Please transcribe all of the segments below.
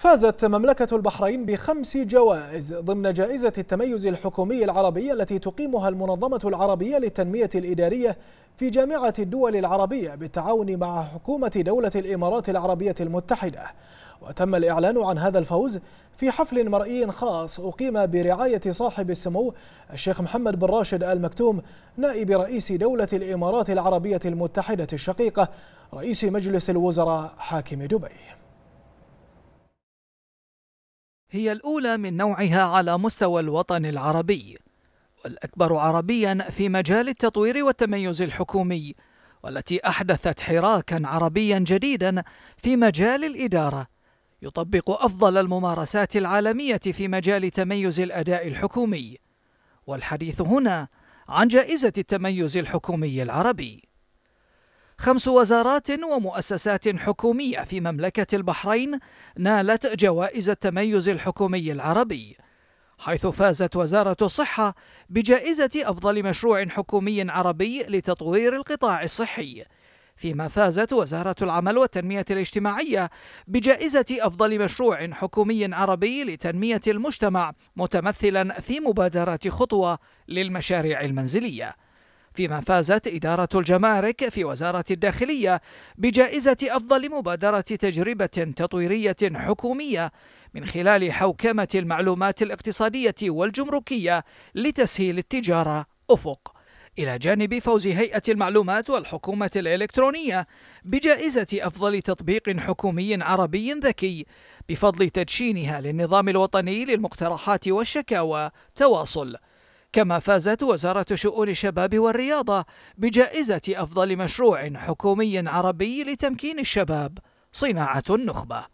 فازت مملكة البحرين بخمس جوائز ضمن جائزة التميز الحكومي العربي التي تقيمها المنظمة العربية للتنمية الإدارية في جامعة الدول العربية بالتعاون مع حكومة دولة الإمارات العربية المتحدة وتم الإعلان عن هذا الفوز في حفل مرئي خاص أقيم برعاية صاحب السمو الشيخ محمد بن راشد آل مكتوم نائب رئيس دولة الإمارات العربية المتحدة الشقيقة رئيس مجلس الوزراء حاكم دبي هي الأولى من نوعها على مستوى الوطن العربي والأكبر عربيا في مجال التطوير والتميز الحكومي والتي أحدثت حراكا عربيا جديدا في مجال الإدارة يطبق أفضل الممارسات العالمية في مجال تميز الأداء الحكومي والحديث هنا عن جائزة التميز الحكومي العربي خمس وزارات ومؤسسات حكومية في مملكة البحرين نالت جوائز التميز الحكومي العربي حيث فازت وزارة الصحة بجائزة أفضل مشروع حكومي عربي لتطوير القطاع الصحي فيما فازت وزارة العمل والتنمية الاجتماعية بجائزة أفضل مشروع حكومي عربي لتنمية المجتمع متمثلا في مبادرات خطوة للمشاريع المنزلية فيما فازت إدارة الجمارك في وزارة الداخلية بجائزة أفضل مبادرة تجربة تطويرية حكومية من خلال حوكمة المعلومات الاقتصادية والجمركية لتسهيل التجارة أفق إلى جانب فوز هيئة المعلومات والحكومة الإلكترونية بجائزة أفضل تطبيق حكومي عربي ذكي بفضل تدشينها للنظام الوطني للمقترحات والشكاوى تواصل كما فازت وزارة شؤون الشباب والرياضة بجائزة أفضل مشروع حكومي عربي لتمكين الشباب صناعة النخبة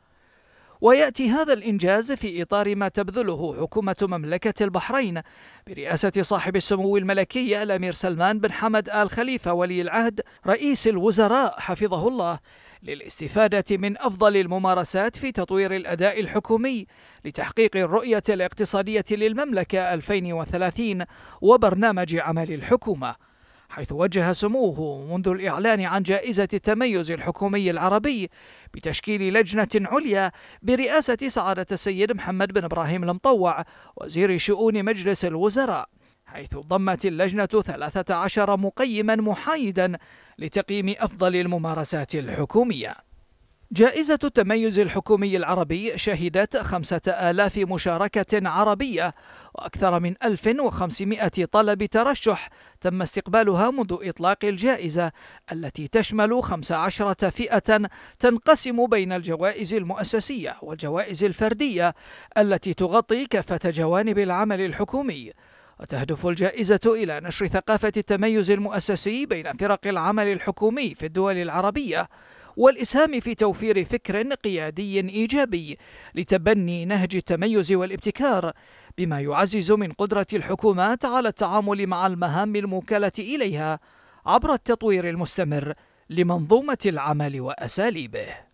ويأتي هذا الإنجاز في إطار ما تبذله حكومة مملكة البحرين برئاسة صاحب السمو الملكي الأمير سلمان بن حمد آل خليفة ولي العهد رئيس الوزراء حفظه الله للاستفادة من أفضل الممارسات في تطوير الأداء الحكومي لتحقيق الرؤية الاقتصادية للمملكة 2030 وبرنامج عمل الحكومة حيث وجه سموه منذ الإعلان عن جائزة التميز الحكومي العربي بتشكيل لجنة عليا برئاسة سعادة السيد محمد بن إبراهيم المطوع وزير شؤون مجلس الوزراء حيث ضمت اللجنة 13 مقيما محايدا لتقييم أفضل الممارسات الحكومية جائزة التميز الحكومي العربي شهدت خمسة آلاف مشاركة عربية وأكثر من 1500 طلب ترشح تم استقبالها منذ إطلاق الجائزة التي تشمل 15 فئة تنقسم بين الجوائز المؤسسية والجوائز الفردية التي تغطي كافة جوانب العمل الحكومي وتهدف الجائزة إلى نشر ثقافة التميز المؤسسي بين فرق العمل الحكومي في الدول العربية والإسهام في توفير فكر قيادي إيجابي لتبني نهج التميز والابتكار بما يعزز من قدرة الحكومات على التعامل مع المهام الموكلة إليها عبر التطوير المستمر لمنظومة العمل وأساليبه